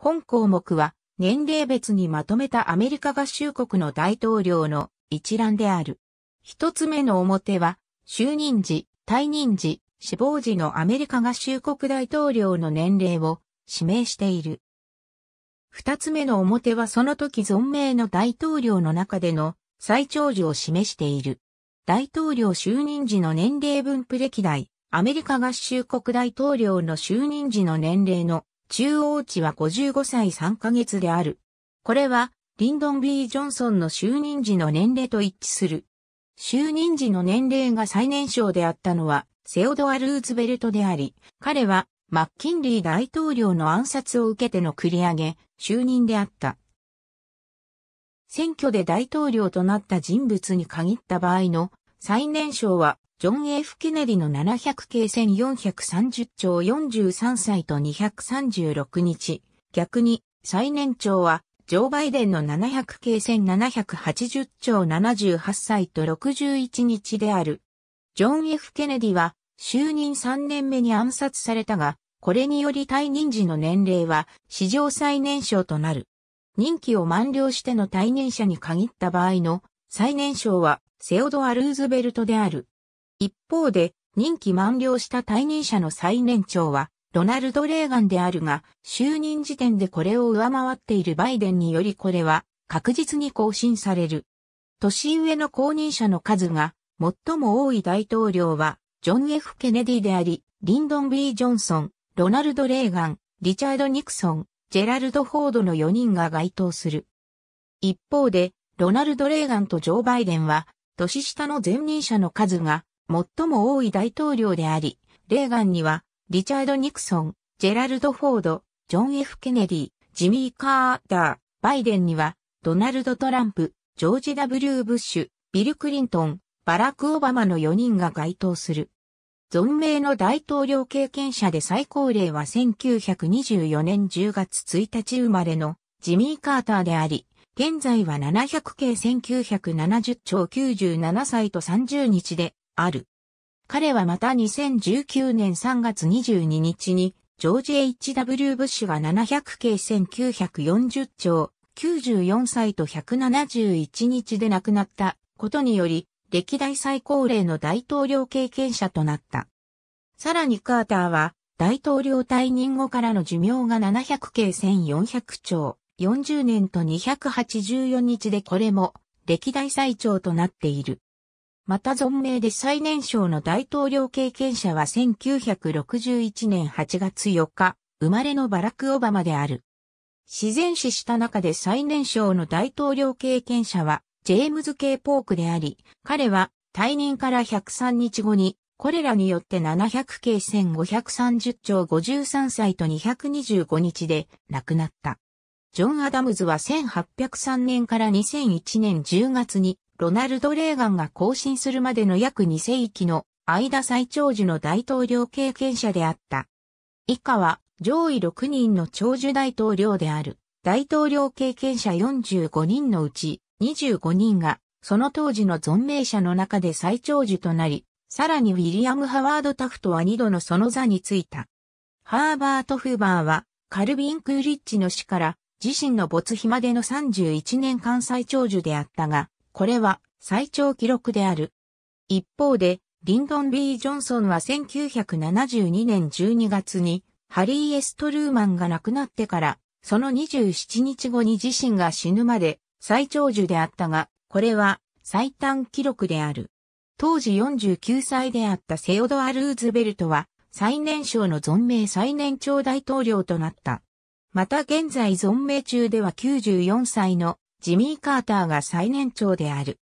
本項目は年齢別にまとめたアメリカ合衆国の大統領の一覧である。一つ目の表は、就任時、退任時、死亡時のアメリカ合衆国大統領の年齢を指名している。二つ目の表はその時存命の大統領の中での最長寿を示している。大統領就任時の年齢分布歴代、アメリカ合衆国大統領の就任時の年齢の中央値は55歳3ヶ月である。これは、リンドン・ B・ ジョンソンの就任時の年齢と一致する。就任時の年齢が最年少であったのは、セオドア・ルーズベルトであり、彼は、マッキンリー大統領の暗殺を受けての繰り上げ、就任であった。選挙で大統領となった人物に限った場合の最年少はジョン・ F・ ケネディの700系1430兆43歳と236日。逆に、最年長は、ジョー・バイデンの700系1780兆78歳と61日である。ジョン・ F・ ケネディは、就任3年目に暗殺されたが、これにより退任時の年齢は史上最年少となる。任期を満了しての退任者に限った場合の最年少はセオドア・ルーズベルトである。一方で、任期満了した退任者の最年長は、ロナルド・レーガンであるが、就任時点でこれを上回っているバイデンによりこれは確実に更新される。年上の後任者の数が最も多い大統領は、ジョン・ F・ ケネディであり、リンドン・ B・ ジョンソン、ロナルド・レーガン、リチャード・ニクソン、ジェラルド・フォードの4人が該当する。一方で、ロナルド・レーガンとジョー・バイデンは、年下の前任者の数が最も多い大統領であり、レーガンには、リチャード・ニクソン、ジェラルド・フォード、ジョン・ F・ ケネディ、ジミー・カーター、バイデンには、ドナルド・トランプ、ジョージ・ W・ ブッシュ、ビル・クリントン、バラク・オバマの4人が該当する。存命の大統領経験者で最高齢は1924年10月1日生まれのジミー・カーターであり、現在は700系1970兆97歳と30日である。彼はまた2019年3月22日に、ジョージ・ H.W. ブッシュが700系1940兆、94歳と171日で亡くなったことにより、歴代最高齢の大統領経験者となった。さらにカーターは、大統領退任後からの寿命が700系1400兆、40年と284日でこれも、歴代最長となっている。また存命で最年少の大統領経験者は1961年8月4日、生まれのバラク・オバマである。自然死した中で最年少の大統領経験者は、ジェームズ・ケイ・ポークであり、彼は退任から103日後に、これらによって700系1530兆53歳と225日で亡くなった。ジョン・アダムズは1803年から2001年10月にロナルド・レーガンが更新するまでの約2世紀の間最長寿の大統領経験者であった。以下は上位6人の長寿大統領である大統領経験者45人のうち25人がその当時の存命者の中で最長寿となり、さらにウィリアム・ハワード・タフトは2度のその座についた。ハーバート・フーバーはカルビン・クーリッチの死から自身の没日までの31年間最長寿であったが、これは最長記録である。一方で、リンドン・ B・ ジョンソンは1972年12月に、ハリー・エストルーマンが亡くなってから、その27日後に自身が死ぬまで最長寿であったが、これは最短記録である。当時49歳であったセオドア・ルーズベルトは、最年少の存命最年長大統領となった。また現在存命中では94歳のジミー・カーターが最年長である。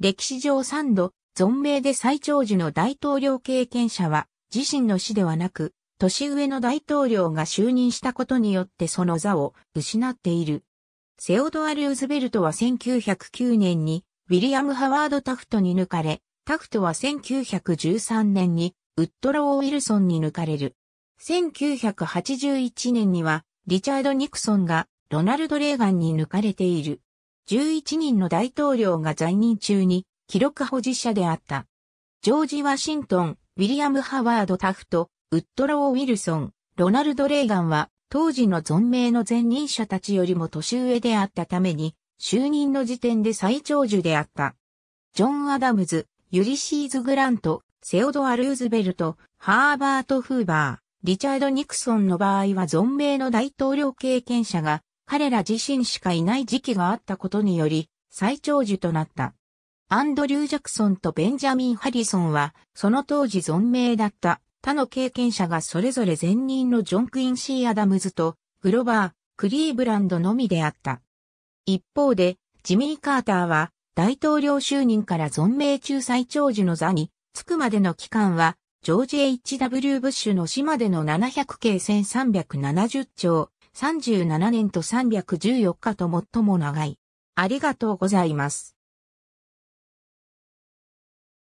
歴史上3度、存命で最長寿の大統領経験者は、自身の死ではなく、年上の大統領が就任したことによってその座を失っている。セオドア・ルーズベルトは1909年にウィリアム・ハワード・タフトに抜かれ、タフトは1913年にウッドロー・ウィルソンに抜かれる。1981年にはリチャード・ニクソンがロナルド・レーガンに抜かれている。11人の大統領が在任中に記録保持者であった。ジョージ・ワシントン、ウィリアム・ハワード・タフト、ウッドロー・ウィルソン、ロナルド・レーガンは当時の存命の前任者たちよりも年上であったために就任の時点で最長寿であった。ジョン・アダムズ、ユリシーズ・グラント、セオドア・ルーズベルト、ハーバート・フーバー、リチャード・ニクソンの場合は存命の大統領経験者が彼ら自身しかいない時期があったことにより、最長寿となった。アンドリュー・ジャクソンとベンジャミン・ハリソンは、その当時存命だった他の経験者がそれぞれ前任のジョン・クインシー・アダムズと、グロバー、クリーブランドのみであった。一方で、ジミー・カーターは、大統領就任から存命中最長寿の座に、着くまでの期間は、ジョージ・ H.W. ブッシュの死までの700計1370兆37年と314日と最も長い。ありがとうございます。